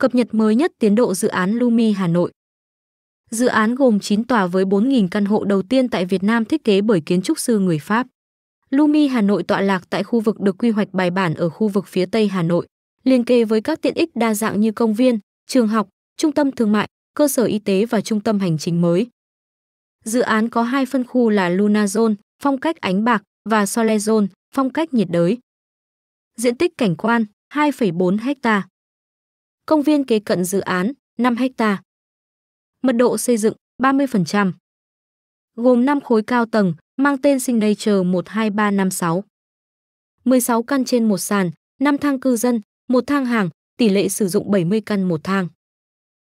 cập nhật mới nhất tiến độ dự án Lumi Hà Nội. Dự án gồm 9 tòa với 4.000 căn hộ đầu tiên tại Việt Nam thiết kế bởi kiến trúc sư người Pháp. Lumi Hà Nội tọa lạc tại khu vực được quy hoạch bài bản ở khu vực phía Tây Hà Nội, liên kề với các tiện ích đa dạng như công viên, trường học, trung tâm thương mại, cơ sở y tế và trung tâm hành chính mới. Dự án có hai phân khu là Luna Zone, phong cách ánh bạc, và Sole Zone, phong cách nhiệt đới. Diện tích cảnh quan 2,4 ha công viên kế cận dự án 5 ha. Mật độ xây dựng 30%. Gồm 5 khối cao tầng mang tên Signature 12356. 16 căn trên một sàn, 5 thang cư dân, một thang hàng, tỷ lệ sử dụng 70 căn một thang.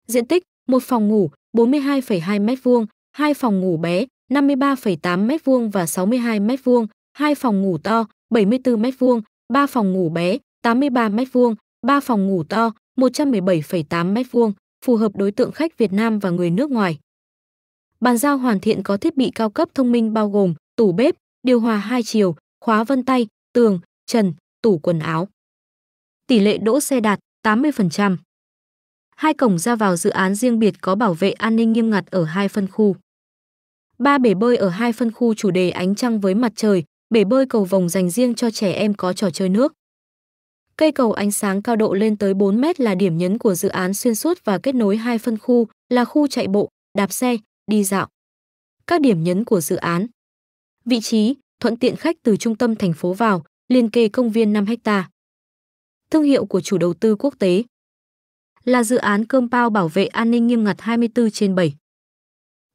Diện tích: một phòng ngủ 42,2 m2, hai phòng ngủ bé 53,8 m2 và 62 m2, hai phòng ngủ to 74 m2, ba phòng ngủ bé 83 m2, ba phòng ngủ to 117,8 m2, phù hợp đối tượng khách Việt Nam và người nước ngoài. Bàn giao hoàn thiện có thiết bị cao cấp thông minh bao gồm tủ bếp, điều hòa hai chiều, khóa vân tay, tường, trần, tủ quần áo. Tỷ lệ đỗ xe đạt 80%. Hai cổng ra vào dự án riêng biệt có bảo vệ an ninh nghiêm ngặt ở hai phân khu. Ba bể bơi ở hai phân khu chủ đề ánh trăng với mặt trời, bể bơi cầu vồng dành riêng cho trẻ em có trò chơi nước. Cây cầu ánh sáng cao độ lên tới 4 mét là điểm nhấn của dự án xuyên suốt và kết nối hai phân khu là khu chạy bộ, đạp xe, đi dạo. Các điểm nhấn của dự án Vị trí, thuận tiện khách từ trung tâm thành phố vào, liền kề công viên 5 hecta. Thương hiệu của chủ đầu tư quốc tế Là dự án cơm bao bảo vệ an ninh nghiêm ngặt 24 trên 7.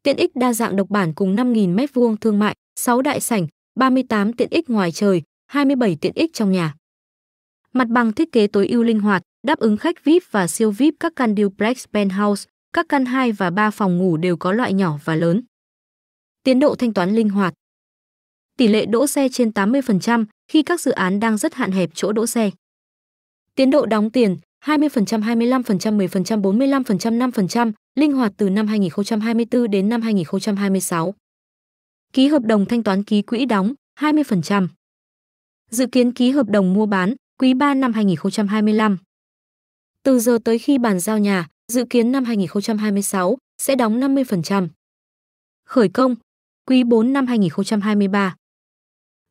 Tiện ích đa dạng độc bản cùng 5.000 m2 thương mại, 6 đại sảnh, 38 tiện ích ngoài trời, 27 tiện ích trong nhà. Mặt bằng thiết kế tối ưu linh hoạt, đáp ứng khách VIP và siêu VIP các căn duplex penthouse, các căn 2 và 3 phòng ngủ đều có loại nhỏ và lớn. Tiến độ thanh toán linh hoạt. Tỷ lệ đỗ xe trên 80% khi các dự án đang rất hạn hẹp chỗ đỗ xe. Tiến độ đóng tiền 20%, 25%, 10%, 45%, 5%, linh hoạt từ năm 2024 đến năm 2026. Ký hợp đồng thanh toán ký quỹ đóng 20%. Dự kiến ký hợp đồng mua bán quý 3 năm 2025. Từ giờ tới khi bàn giao nhà, dự kiến năm 2026 sẽ đóng 50%. Khởi công, quý 4 năm 2023.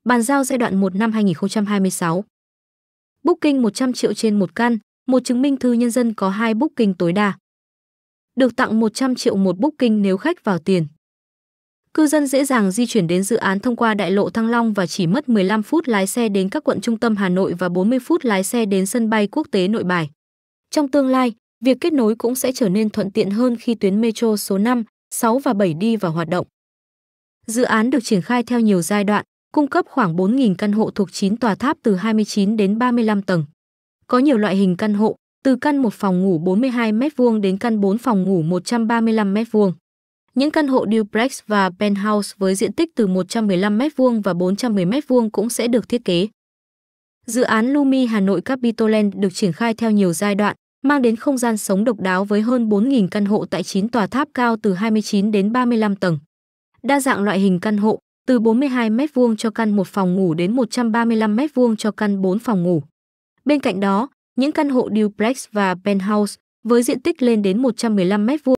Bàn giao giai đoạn 1 năm 2026. Booking 100 triệu trên một căn, một chứng minh thư nhân dân có hai booking tối đa. Được tặng 100 triệu một booking nếu khách vào tiền cư dân dễ dàng di chuyển đến dự án thông qua đại lộ Thăng Long và chỉ mất 15 phút lái xe đến các quận trung tâm Hà Nội và 40 phút lái xe đến sân bay quốc tế Nội Bài. Trong tương lai, việc kết nối cũng sẽ trở nên thuận tiện hơn khi tuyến metro số 5, 6 và 7 đi vào hoạt động. Dự án được triển khai theo nhiều giai đoạn, cung cấp khoảng 4.000 căn hộ thuộc 9 tòa tháp từ 29 đến 35 tầng. Có nhiều loại hình căn hộ, từ căn một phòng ngủ 42 m2 đến căn 4 phòng ngủ 135 m2. Những căn hộ duplex và penthouse với diện tích từ 115m2 và 410m2 cũng sẽ được thiết kế. Dự án Lumi Hà Nội Capitoland được triển khai theo nhiều giai đoạn, mang đến không gian sống độc đáo với hơn 4.000 căn hộ tại 9 tòa tháp cao từ 29 đến 35 tầng. Đa dạng loại hình căn hộ, từ 42 m2 cho căn một phòng ngủ đến 135 m2 cho căn 4 phòng ngủ. Bên cạnh đó, những căn hộ duplex và penthouse với diện tích lên đến 115 m2